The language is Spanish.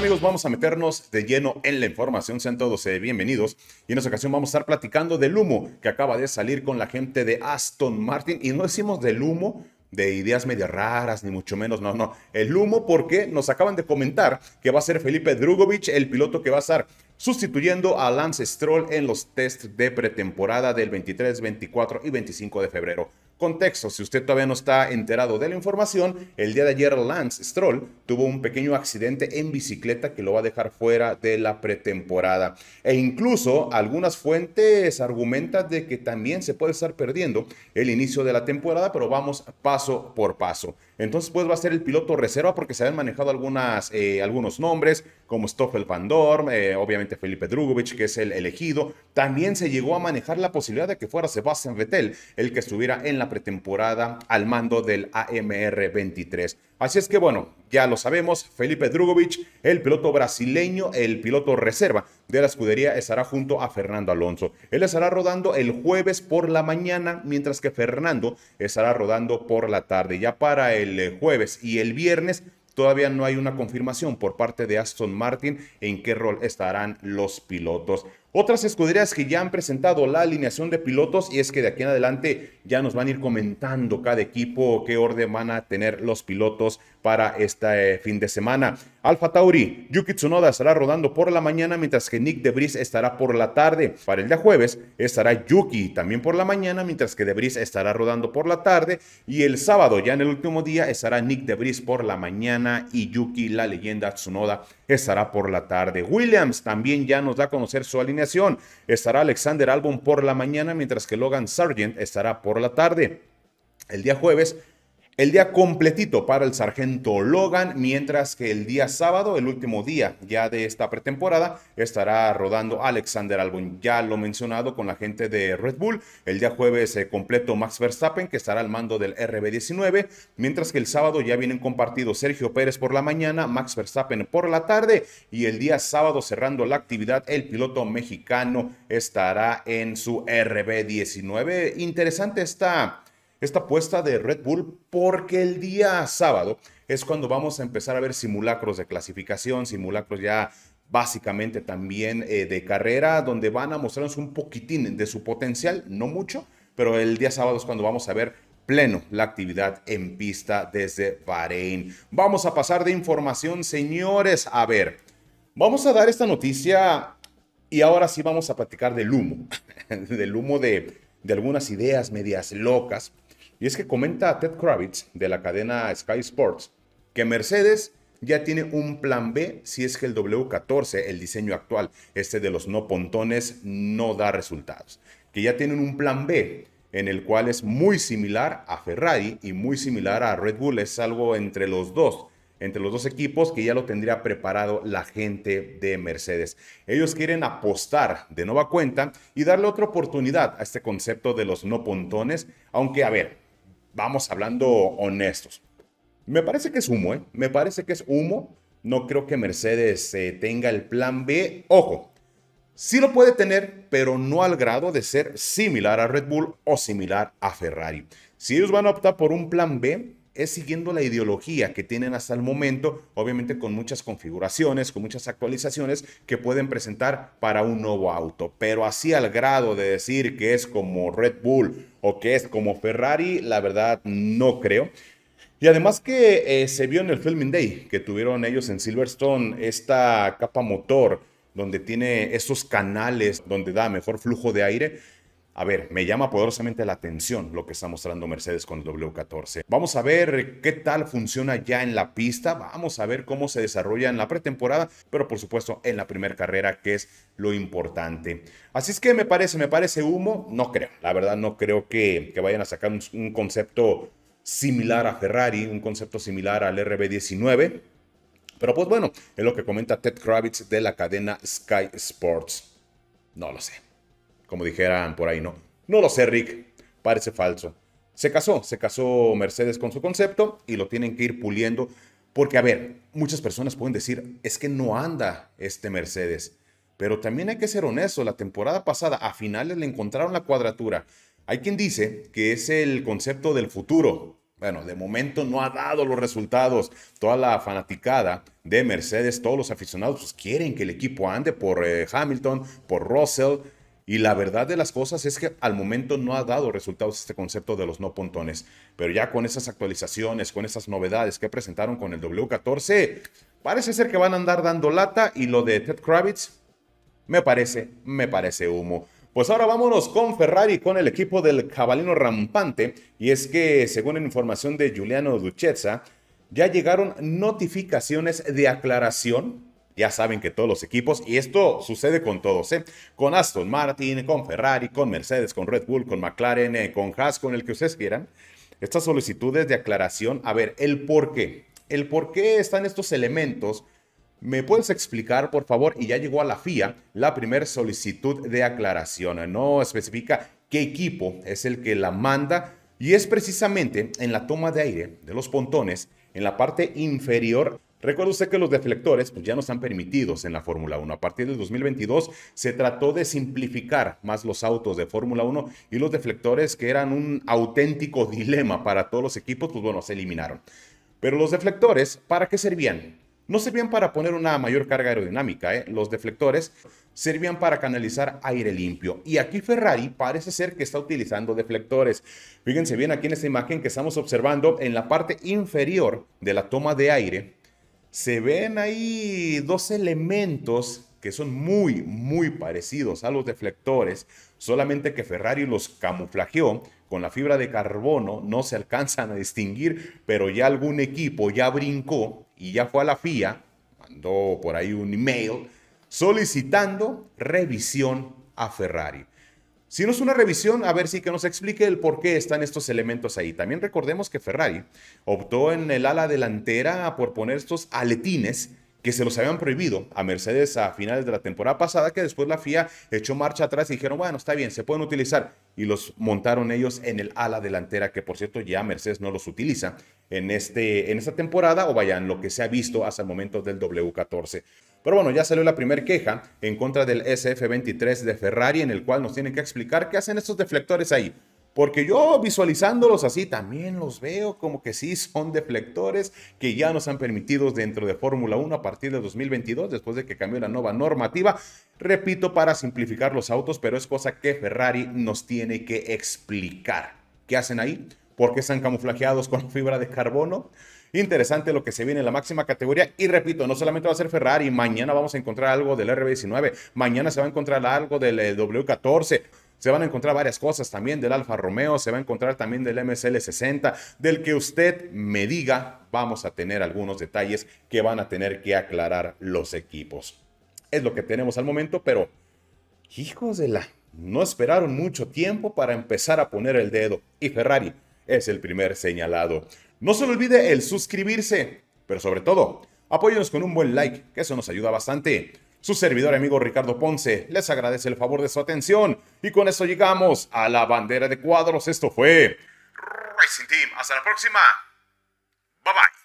amigos? Vamos a meternos de lleno en la información. Sean todos eh, bienvenidos. Y en esta ocasión vamos a estar platicando del humo que acaba de salir con la gente de Aston Martin. Y no decimos del humo de ideas medio raras, ni mucho menos, no, no. El humo porque nos acaban de comentar que va a ser Felipe Drugovich el piloto que va a estar sustituyendo a Lance Stroll en los test de pretemporada del 23, 24 y 25 de febrero Contexto, si usted todavía no está enterado de la información, el día de ayer Lance Stroll tuvo un pequeño accidente en bicicleta que lo va a dejar fuera de la pretemporada. E incluso algunas fuentes argumentan de que también se puede estar perdiendo el inicio de la temporada, pero vamos paso por paso. Entonces, pues va a ser el piloto reserva porque se han manejado eh, algunos nombres, como Stoffel Van eh, obviamente Felipe Drugovic, que es el elegido. También se llegó a manejar la posibilidad de que fuera Sebastian Vettel el que estuviera en la pretemporada al mando del AMR 23. Así es que bueno, ya lo sabemos, Felipe Drugovic, el piloto brasileño, el piloto reserva de la escudería, estará junto a Fernando Alonso. Él estará rodando el jueves por la mañana, mientras que Fernando estará rodando por la tarde. Ya para el eh, jueves y el viernes Todavía no hay una confirmación por parte de Aston Martin en qué rol estarán los pilotos. Otras escuderías que ya han presentado la alineación de pilotos y es que de aquí en adelante ya nos van a ir comentando cada equipo qué orden van a tener los pilotos para este eh, fin de semana. Alfa Tauri, Yuki Tsunoda estará rodando por la mañana mientras que Nick Debris estará por la tarde. Para el día jueves estará Yuki también por la mañana mientras que Debris estará rodando por la tarde y el sábado ya en el último día estará Nick Debris por la mañana y Yuki la leyenda Tsunoda estará por la tarde. Williams también ya nos da a conocer su alineación. Estará Alexander Albon por la mañana mientras que Logan Sargent estará por la tarde. El día jueves el día completito para el sargento Logan, mientras que el día sábado, el último día ya de esta pretemporada, estará rodando Alexander Albon, ya lo mencionado con la gente de Red Bull. El día jueves eh, completo Max Verstappen, que estará al mando del RB19, mientras que el sábado ya vienen compartidos Sergio Pérez por la mañana, Max Verstappen por la tarde y el día sábado cerrando la actividad, el piloto mexicano estará en su RB19. Interesante está esta apuesta de Red Bull porque el día sábado es cuando vamos a empezar a ver simulacros de clasificación, simulacros ya básicamente también eh, de carrera, donde van a mostrarnos un poquitín de su potencial, no mucho, pero el día sábado es cuando vamos a ver pleno la actividad en pista desde Bahrein. Vamos a pasar de información, señores. A ver, vamos a dar esta noticia y ahora sí vamos a platicar del humo, del humo de algunas ideas medias locas y es que comenta Ted Kravitz de la cadena Sky Sports que Mercedes ya tiene un plan B si es que el W14, el diseño actual, este de los no pontones, no da resultados. Que ya tienen un plan B en el cual es muy similar a Ferrari y muy similar a Red Bull, es algo entre los dos, entre los dos equipos que ya lo tendría preparado la gente de Mercedes. Ellos quieren apostar de nueva cuenta y darle otra oportunidad a este concepto de los no pontones, aunque a ver, vamos hablando honestos. Me parece que es humo, ¿eh? Me parece que es humo. No creo que Mercedes eh, tenga el plan B. Ojo, sí lo puede tener, pero no al grado de ser similar a Red Bull o similar a Ferrari. Si ellos van a optar por un plan B, es siguiendo la ideología que tienen hasta el momento, obviamente con muchas configuraciones, con muchas actualizaciones que pueden presentar para un nuevo auto. Pero así al grado de decir que es como Red Bull o que es como Ferrari, la verdad no creo. Y además que eh, se vio en el Filming Day que tuvieron ellos en Silverstone esta capa motor donde tiene esos canales donde da mejor flujo de aire a ver, me llama poderosamente la atención lo que está mostrando Mercedes con el W14. Vamos a ver qué tal funciona ya en la pista, vamos a ver cómo se desarrolla en la pretemporada, pero por supuesto en la primera carrera, que es lo importante. Así es que me parece, me parece humo, no creo, la verdad no creo que, vayan a sacar un, un concepto similar a Ferrari, un concepto similar al RB19. Pero pues bueno, es lo que comenta Ted Kravitz de la cadena Sky Sports. No lo sé como dijeran por ahí, ¿no? No lo sé, Rick, parece falso. Se casó, se casó Mercedes con su concepto y lo tienen que ir puliendo. Porque, a ver, muchas personas pueden decir, es que no anda este Mercedes. Pero también hay que ser honesto, la temporada pasada a finales le encontraron la cuadratura. Hay quien dice que es el concepto del futuro. Bueno, de momento no ha dado los resultados. Toda la fanaticada de Mercedes, todos los aficionados pues, quieren que el equipo ande por eh, Hamilton, por Russell, y la verdad de las cosas es que al momento no ha dado resultados este concepto de los no pontones. Pero ya con esas actualizaciones, con esas novedades que presentaron con el W14, parece ser que van a andar dando lata y lo de Ted Kravitz me parece, me parece humo. Pues ahora vámonos con Ferrari, con el equipo del cabalino rampante. Y es que, según información de Giuliano Duchezza, ya llegaron notificaciones de aclaración ya saben que todos los equipos, y esto sucede con todos, ¿eh? con Aston Martin, con Ferrari, con Mercedes, con Red Bull, con McLaren, eh, con Haas, con el que ustedes quieran, estas solicitudes de aclaración, a ver, el por qué, el por qué están estos elementos. ¿Me puedes explicar, por favor? Y ya llegó a la FIA la primera solicitud de aclaración. No especifica qué equipo es el que la manda, y es precisamente en la toma de aire de los pontones en la parte inferior. Recuerda usted que los deflectores pues, ya no están permitidos en la Fórmula 1. A partir del 2022 se trató de simplificar más los autos de Fórmula 1 y los deflectores, que eran un auténtico dilema para todos los equipos, pues bueno, se eliminaron. Pero los deflectores, ¿para qué servían? No servían para poner una mayor carga aerodinámica, ¿eh? los deflectores servían para canalizar aire limpio. Y aquí Ferrari parece ser que está utilizando deflectores. Fíjense bien aquí en esta imagen que estamos observando en la parte inferior de la toma de aire, se ven ahí dos elementos que son muy, muy parecidos a los deflectores, solamente que Ferrari los camuflajeó con la fibra de carbono, no se alcanzan a distinguir, pero ya algún equipo ya brincó y ya fue a la FIA, mandó por ahí un email solicitando revisión a Ferrari. Si no es una revisión, a ver si que nos explique el por qué están estos elementos ahí. También recordemos que Ferrari optó en el ala delantera por poner estos aletines que se los habían prohibido a Mercedes a finales de la temporada pasada, que después la FIA echó marcha atrás y dijeron, bueno, está bien, se pueden utilizar. Y los montaron ellos en el ala delantera, que por cierto ya Mercedes no los utiliza en, este, en esta temporada, o vayan, lo que se ha visto hasta el momento del W14. Pero bueno, ya salió la primera queja en contra del SF23 de Ferrari, en el cual nos tienen que explicar qué hacen estos deflectores ahí. Porque yo visualizándolos así también los veo como que sí son deflectores que ya nos han permitido dentro de Fórmula 1 a partir de 2022, después de que cambió la nueva normativa. Repito, para simplificar los autos, pero es cosa que Ferrari nos tiene que explicar. ¿Qué hacen ahí? ¿Por qué están camuflajeados con fibra de carbono? Interesante lo que se viene en la máxima categoría. Y repito, no solamente va a ser Ferrari, mañana vamos a encontrar algo del RB19, mañana se va a encontrar algo del eh, W14. Se van a encontrar varias cosas también del Alfa Romeo, se va a encontrar también del MSL60, del que usted me diga, vamos a tener algunos detalles que van a tener que aclarar los equipos. Es lo que tenemos al momento, pero hijos de la... No esperaron mucho tiempo para empezar a poner el dedo y Ferrari es el primer señalado. No se olvide el suscribirse, pero sobre todo, apóyenos con un buen like, que eso nos ayuda bastante. Su servidor amigo Ricardo Ponce les agradece el favor de su atención y con eso llegamos a la bandera de cuadros. Esto fue Racing Team. Hasta la próxima. Bye bye.